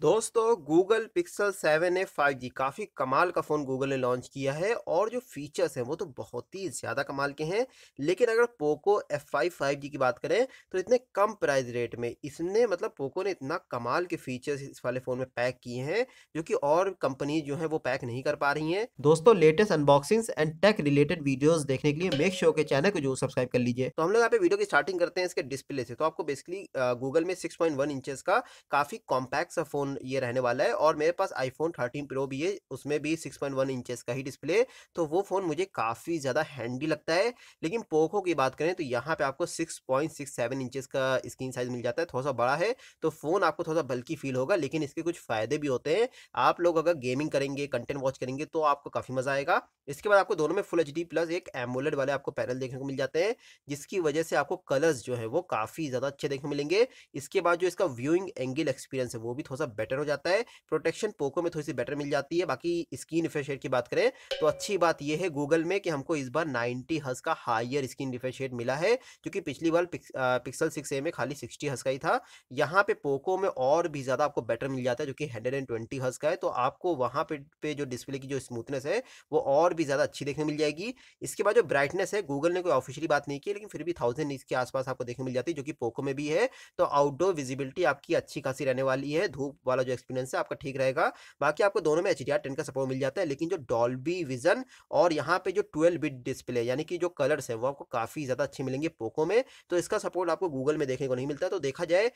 दोस्तों Google Pixel seven A five G काफ़ी कमाल का फ़ोन गूगल ने लॉन्च किया है और जो फीचर्स हैं वो तो बहुत ही ज़्यादा कमाल के हैं लेकिन अगर Poco F five five G की बात करें तो इतने कम प्राइस रेट में इसने मतलब पोको ने इतना कमाल के फीचर्स इस वाले फ़ोन में पैक किए हैं जो कि और कंपनी जो है वो पैक नहीं कर पा रही हैं दोस्तों latest unboxings and tech related videos देखने के लिए मेक शो के चैनल को जरूर सब्सक्राइब कर लीजिए तो हम लोग यहाँ पे वीडियो की स्टार्टिंग करते हैं इसके डिस्प्ले से तो आपको बेसिकली गूगल में सिक्स पॉइंट वन का काफ़ी कॉम्पैक्ट सा फ़ोन फ़ोन ये रहने वाला है और मेरे पास आईफोन थर्टीन प्रो भी है उसमें भी सिक्स पॉइंट वन इंचेस का ही डिस्प्ले तो वो फ़ोन मुझे काफ़ी ज़्यादा हैंडी लगता है लेकिन पोखो की बात करें तो यहाँ पे आपको six point six seven inches का स्क्रीन साइज़ मिल जाता है थोड़ा सा बड़ा है तो फ़ोन आपको थोड़ा सा बल्कि फील होगा लेकिन इसके कुछ फ़ायदे भी होते हैं आप लोग अगर गेमिंग करेंगे कंटेंट वॉच करेंगे तो आपको काफ़ी मज़ा आएगा इसके बाद आपको दोनों में फुल एच प्लस एक एमोलेड वाले आपको पैनल देखने को मिल जाते हैं जिसकी वजह से आपको कलर्स जो है वो काफ़ी ज़्यादा अच्छे देखने मिलेंगे इसके बाद जो इसका व्यूइंग एंगल एक्सपीरियंस है वो भी थोड़ा सा बेटर हो जाता है प्रोटेक्शन पोको में थोड़ी सी बेटर मिल जाती है बाकी स्क्रीन रिफ्रेश रेट की बात करें तो अच्छी बात यह है गूगल में कि हमको इस बार नाइनटी हज का हाइयर स्क्रीन रिफ्रेश रेट मिला है क्योंकि पिछली बार पिक्सल सिक्स ए में खाली सिक्सटी हज का ही था यहाँ पे पोको में और भी ज़्यादा आपको बेटर मिल जाता है जो कि हंड्रेड एंड ट्वेंटी हज का है तो आपको वहाँ पे, पे जो डिस्प्ले की जो स्मूथनेस है वो और भी ज़्यादा अच्छी देखने मिल जाएगी इसके बाद जो ब्राइटनेस है गूगल ने कोई ऑफिशियली बात नहीं की लेकिन फिर भी थाउजेंड इसके आसपास आपको देखने मिल जाती है जो कि पोको में भी है तो आउटडोर विजिबिलिटी आपकी अच्छी खासी रहने वाली है धूप वाला जो एक्सपीरियंस है आपका ठीक रहेगा बाकी आपको दोनों में एच डी का सपोर्ट मिल जाता है लेकिन जो डॉल्बी विजन और यहाँ पे जो ट्वेल्व बिट डिस्प्ले यानी कि जो कलर्स है वो आपको काफ़ी ज़्यादा अच्छे मिलेंगे पोको में तो इसका सपोर्ट आपको गूगल में देखने को नहीं मिलता तो देखा जाए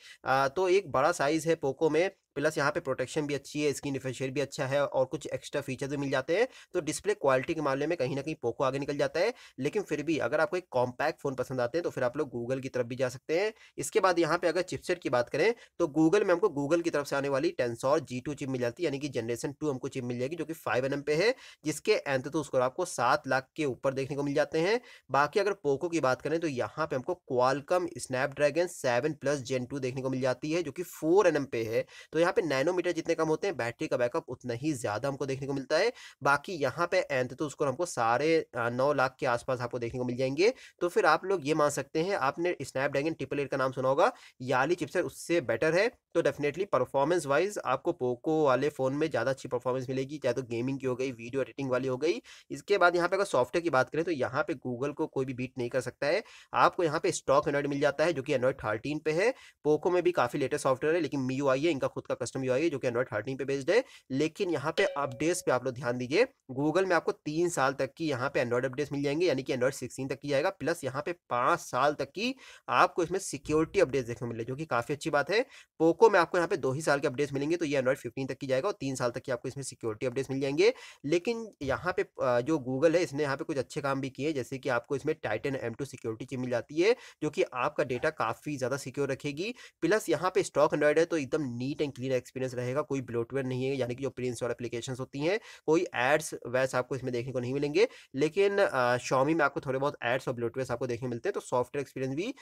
तो एक बड़ा साइज़ है पोको में प्लस यहाँ पे प्रोटेक्शन भी अच्छी है स्क्रीन रिफ्रेशर भी अच्छा है और कुछ एक्स्ट्रा फीचर्स भी मिल जाते हैं तो डिस्प्ले क्वालिटी के मामले में कहीं ना कहीं पोको आगे निकल जाता है लेकिन फिर भी अगर आपको एक कॉम्पैक्ट फ़ोन पसंद आते हैं तो फिर आप लोग गूगल की तरफ भी जा सकते हैं इसके बाद यहाँ पे अगर चिपसेट की बात करें तो गूगल में हमको गूगल की तरफ से आने वाले वाली टेंसोर जी टू चिप मिल जाती है यानी कि जनरेशन टू हमको चिप मिल जाएगी जो कि फाइव एन पे है जिसके एंथ तो स्कोर आपको सात लाख के ऊपर देखने को मिल जाते हैं बाकी अगर पोको की बात करें तो यहाँ पे हमको Qualcomm Snapdragon seven plus Gen two देखने को मिल जाती है जो कि फोर एन पे है तो यहाँ पे नैनोमीटर जितने कम होते हैं बैटरी का बैकअप उतना ही ज़्यादा हमको देखने को मिलता है बाकी यहाँ पे एंथ तो स्कोर हमको सारे नौ लाख के आसपास आपको देखने को मिल जाएंगे तो फिर आप लोग ये मान सकते हैं आपने स्नैपड्रैगन ट्रिपल एट का नाम सुना होगा याली चिपसर उससे बेटर है तो डेफिनेटली परफॉर्मेंस वाइज आपको पोको वाले फ़ोन में ज़्यादा अच्छी परफॉर्मेंस मिलेगी चाहे तो गेमिंग की हो गई वीडियो एडिटिंग वाली हो गई इसके बाद यहाँ पे अगर सॉफ्टवेयर की बात करें तो यहाँ पे गूगल को कोई भी बीट नहीं कर सकता है आपको यहाँ पे स्टॉक एंड्रॉइड मिल जाता है जो कि एंड्रॉइड थर्टीन पे है पोको में भी काफ़ी लेटेस्ट सॉफ्टवेयर है लेकिन मी यू है इनका खुद का कस्टम यू है जो कि एंड्रॉइड थर्टीन पे बेस्ड है लेकिन यहाँ पे अपडेट्स पे आप लोग ध्यान दीजिए गूगल में आपको तीन साल तक की यहाँ पे एंड्रॉइड अपडेट्स मिल जाएंगे यानी कि एंड्रॉइड सिक्सटीन तक की जाएगा प्लस यहाँ पे पाँच साल तक की आपको इसमें सिक्योरिटी अपडेट्स देखने को मिले जो कि काफ़ी अच्छी बात है पोको में आपको यहाँ पे दो ही साल के अपडेट अपडेट्स मिलेंगे तो ये एंड्रॉइड फिफ्टीन तक की जाएगा और तीन साल तक की आपको इसमें सिक्योरिटी अपडेट्स मिल जाएंगे लेकिन यहाँ पे जो गूगल है इसने यहाँ पे कुछ अच्छे काम भी किए जैसे कि आपको इसमें टाइटन एम टू सिक्योरिटी चीज मिल जाती है जो कि आपका डेटा काफ़ी ज़्यादा सिक्योर रखेगी प्लस यहाँ पे स्टॉक एंड्रॉइड है तो एकदम नीट एंड क्लीन एक्सपीरियंस रहेगा कोई ब्लोटवेयर नहीं है यानी कि जो प्रिंस और एप्लीकेशन होती हैं कोई एड्स वैस आपको इसमें देखने को नहीं मिलेंगे लेकिन शॉमी में आपको थोड़े बहुत एड्स और ब्लोटवेयर आपको देखने मिलते हैं तो सॉफ्टवेयर एक्सपीरियंस भी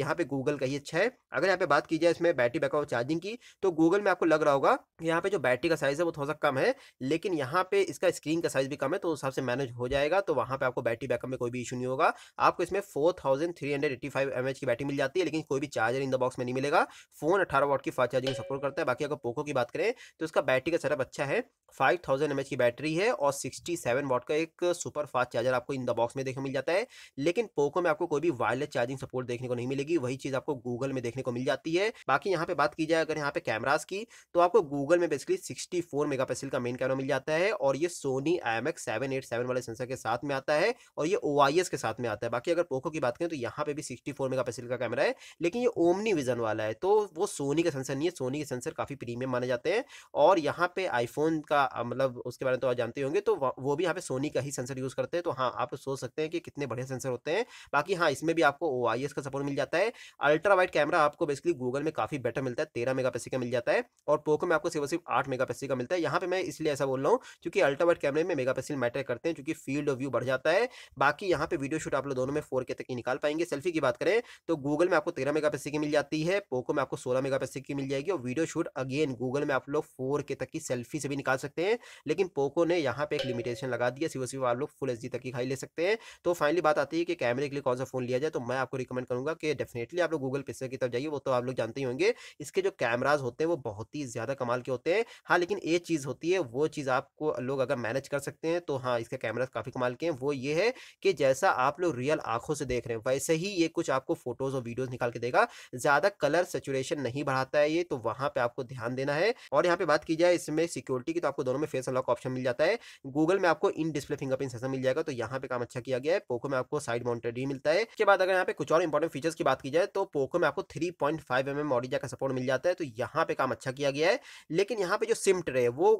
यहाँ पे गूगल का ही अच्छा है अगर यहाँ पे बात की जाए इसमें बैटरी बैकअप चार्जिंग की तो गूगल में आपको लग रहा होगा यहाँ पे जो बैटरी का साइज है वो थोड़ा सा कम है लेकिन यहाँ पे इसका स्क्रीन का साइज भी कम है तो हिसाब से मैनेज हो जाएगा तो वहाँ पे आपको बैटरी बैकअप में कोई भी इशू नहीं होगा आपको इसमें four thousand three hundred eighty five M H की बैटरी मिल जाती है लेकिन कोई भी चार्जर इन द बॉक्स में नहीं मिलेगा फोन अठारह वॉट की फास्ट चार्जिंग सपोर्ट करता है बाकी अगर पोको की बात करें तो इसका बैटरी का सेटअप अच्छा है फाइव थाउजेंड एम एच की बैटरी है और सिक्सटी सेवन वाट का एक सुपर फास्ट चार्जर आपको इन द बॉक्स में देखने मिल जाता है लेकिन पोको में आपको कोई भी वायरलेस चार्जिंग सपोर्ट देखने को नहीं मिलेगी वही चीज़ आपको गूगल में देखने को मिल जाती है बाकी यहाँ पे बात की जाए अगर यहाँ पे कैमराज की की तो आपको गूगल में बेसिकली सिक्सटी फोर मेगापिक्सल का मेन कैमरा मिल जाता है और ये Sony M X seven eight seven वाले सेंसर के साथ में आता है और ये ओ आई एस के साथ में आता है बाकी अगर पोको की बात करें तो यहाँ पे भी सिक्सटी फोर मेगापिक्सल का कैमरा है लेकिन ये ओमनी विजन वाला है तो वो सोनी का सेंसर नहीं है सोनी के सेंसर काफ़ी प्रीमियम माने जाते हैं और यहाँ पे आईफोन का मतलब उसके बारे में तो आप जानते होंगे तो वो भी यहाँ पे सोनी का ही सेंसर यूज़ करते हैं तो हाँ आप सोच सकते हैं कि कितने बढ़िया सेंसर होते हैं बाकी हाँ इसमें भी आपको ओ का सपोर्ट मिल जाता है अल्ट्रा वाइड कैमरा आपको बेसिकली गूगल में काफ़ी बेटर मिलता है तेरह मेगा का मिल जाता है और पोको में आपको सिर्फ सिर्फ आठ मेगा का मिलता है यहाँ पे मैं इसलिए ऐसा बोल रहा हूँ क्योंकि अल्ट्रा वाइड कैमरे में मेगा मैटर करते हैं क्योंकि फील्ड ऑफ व्यू बढ़ जाता है बाकी यहाँ पे वीडियो शूट आप लोग दोनों में फोर तक ही निकाल पाएंगे सेल्फी की बात करें तो गूगल में आपको तेरह मेगा की मिल जाती है पोको में आपको सोलह मेगा की मिल जाएगी और वीडियो शूट अगेन गूगल में आप लोग फोर तक की सेल्फी से भी निकाल सकते हैं लेकिन पोको ने यहाँ पे एक लिमिटेशन लगा दिया सिर्फ सिर्फ आप लोग फुल एच तक ही खाई ले सकते हैं तो फाइनली बात आती है कि कैमरे के लिए कौन सा फोन लिया जाए तो मैं आपको रिकमेंड करूंगा कि डेफिनेटली आप लोग गूगल पिक्सल की तरफ जाइए वो तो आप लोग जानते ही होंगे इसके जो कैमराज होते हैं वो बहुत ही ज़्यादा कमाल के होते हैं हाँ लेकिन एक चीज़ होती है वो चीज़ आपको लोग अगर मैनेज कर सकते हैं तो हाँ इसके कैमरा काफ़ी कमाल के हैं वो ये है कि जैसा आप लोग रियल आंखों से देख रहे हैं वैसे ही ये कुछ आपको फोटोज़ और वीडियोज़ निकाल के देगा ज़्यादा कलर सेचुरेशन नहीं बढ़ाता है ये तो वहाँ पर आपको ध्यान देना है और यहाँ पर बात की जाए इसमें सिक्योरिटी की तो आपको दोनों में फेस अनलॉक ऑप्शन मिल जाता है गूगल में आपको इन डिस्प्ले फिंगरप्रिंट सेंसर मिल जाएगा तो यहाँ पे काम अच्छा किया गया है पोको में आपको साइड माउंटेड ही मिलता है इसके बाद अगर यहाँ पे कुछ और इंपॉर्टेंट फीचर्स की बात की जाए तो पोको में आपको three point five M M का सपोर्ट मिल जाता है तो यहाँ पे काम अच्छा अच्छा किया गया है लेकिन यहाँ पे जो सिम ट्रे है वो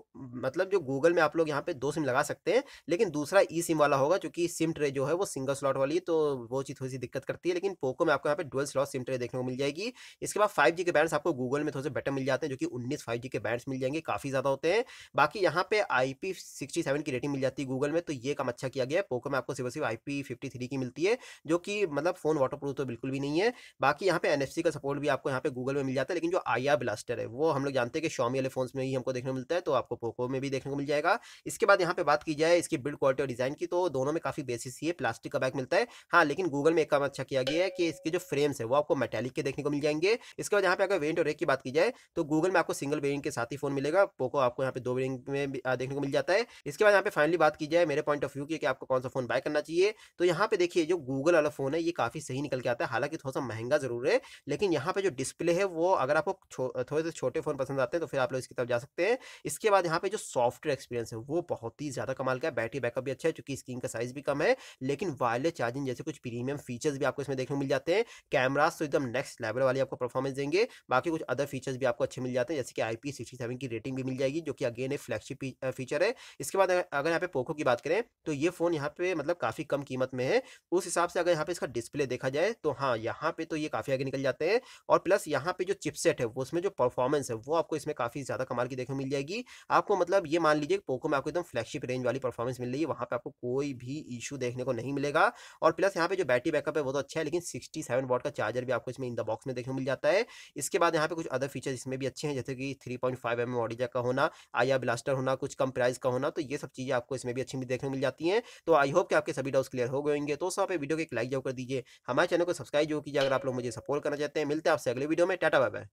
मतलब जो गूगल में आप लोग यहाँ पे दो सिम लगा सकते हैं लेकिन दूसरा ई सिम वाला होगा क्योंकि सिम ट्रे जो है वो सिंगल स्लॉट वाली है तो वो चीज़ थोड़ी सी दिक्कत करती है लेकिन पोको में आपको यहाँ पे डुअल स्लॉट सिम ट्रे देखने को मिल जाएगी इसके बाद फाइव के बैंड्स आपको गूगल में थोड़े से बेटर मिल जाते हैं जो कि उन्नीस फाइव के बैंड्स मिल जाएंगे काफ़ी ज़्यादा होते हैं बाकी यहाँ पे आई की रेटिंग मिल जाती है गूगल में तो ये काम अच्छा किया गया है पोको में आपको सिर्फ सिर्फ आई पी की मिलती है जो कि मतलब फ़ोन वाटर तो बिल्कुल भी नहीं है बाकी यहाँ पे एनएफसी का सपोर्ट भी आपको यहाँ पे गूगल में मिल जाता है लेकिन जो आईआर ब्लास्टर है वो हम लोग जानते हैं कि शॉमी वाले फोन में ही हमको देखने को मिलता है तो आपको पोको में भी देखने को मिल जाएगा इसके बाद यहाँ पे बात की जाए इसकी बिल्ड क्वालिटी और डिज़ाइन की तो दोनों में काफ़ी बेसिस ही है प्लास्टिक का बैक मिलता है हाँ लेकिन गूगल में एक काम अच्छा किया गया है कि इसके जो फ्रेम्स है वो आपको मेटेलिक के देखने को मिल जाएंगे इसके बाद यहाँ पे अगर वेरियंट और रेक की बात की जाए तो गूगल में आपको सिंगल वेरियंट के साथ ही फोन मिलेगा पोको आपको यहाँ पे दो वेरियंट में देखने को मिल जाता है इसके बाद यहाँ पे फाइनली बात की जाए मेरे पॉइंट ऑफ व्यू की आपको कौन सा फोन बाय करना चाहिए तो यहाँ पे देखिए जो गूगल वाला फोन है ये काफ़ी सही निकल के आता है हालांकि थोड़ा सा महंगा जरूर है लेकिन यहाँ पे जो डिस्प्ले है वो अगर आपको थोड़े से छोटे फ़ोन पसंद आते हैं तो फिर आप लोग इसकी तरफ जा सकते हैं इसके बाद यहाँ पे जो सॉफ्टवेयर एक्सपीरियंस है वो बहुत ही ज़्यादा कमाल का है बैटरी बैकअप भी अच्छा है चूंकि स्क्रीन का साइज भी कम है लेकिन वायरलेस चार्जिंग जैसे कुछ प्रीमियम फीचर्स भी आपको इसमें देखने को मिल जाते हैं कैमराज तो एकदम नेक्स्ट लेवल वाली आपको परफॉर्मेंस देंगे बाकी कुछ अदर फीचर्स भी आपको अच्छे मिल जाते हैं जैसे कि आई की रेटिंग भी मिल जाएगी जो कि अगेन एक फ्लैगशिप फीचर है इसके बाद अगर यहाँ पे पोको की बात करें तो ये फ़ोन यहाँ पे मतलब काफ़ी कम कीमत में है उस हिसाब से अगर यहाँ पे इसका डिस्प्ले देखा जाए तो हाँ यहाँ पे तो ये काफ़ी आगे निकल जाते हैं और प्लस यहाँ पे जो चिपसेट है वो उसमें जो परफॉर्मेंस है है वो आपको इसमें काफ़ी ज़्यादा कमाल की देखने मिल जाएगी आपको मतलब ये मान लीजिए पोको में आपको एकदम फ्लैगशिप रेंज वाली परफॉर्मेंस मिल रही है वहां पर आपको कोई भी इशू देखने को नहीं मिलेगा और प्लस यहाँ पे जो बैटरी बैकअप है वो तो अच्छा है लेकिन सिक्सटी सेवन का चार्जर भी आपको इसमें इन द बॉक्स में देखने को मिल जाता है इसके बाद यहाँ पे कुछ अदर फीचर इसमें भी अच्छे हैं जैसे कि थ्री पॉइंट फाइव एम ऑडिजा का होना आया ब्लास्टर होना कुछ कम प्राइस का होना तो ये सब चीज़ें आपको इसमें भी अच्छी देखने को मिल जाती हैं तो आई होप कि आपके सभी डाउट्स क्लियर हो गए होंगे तो सब वीडियो को एक लाइक जो कर दीजिए हमारे चैनल को सब्सक्राइब जो कीजिए अगर आप लोग मुझे सपोर्ट करना चाहते हैं मिलते हैं आपसे अगले वीडियो में टाटा बाय बाय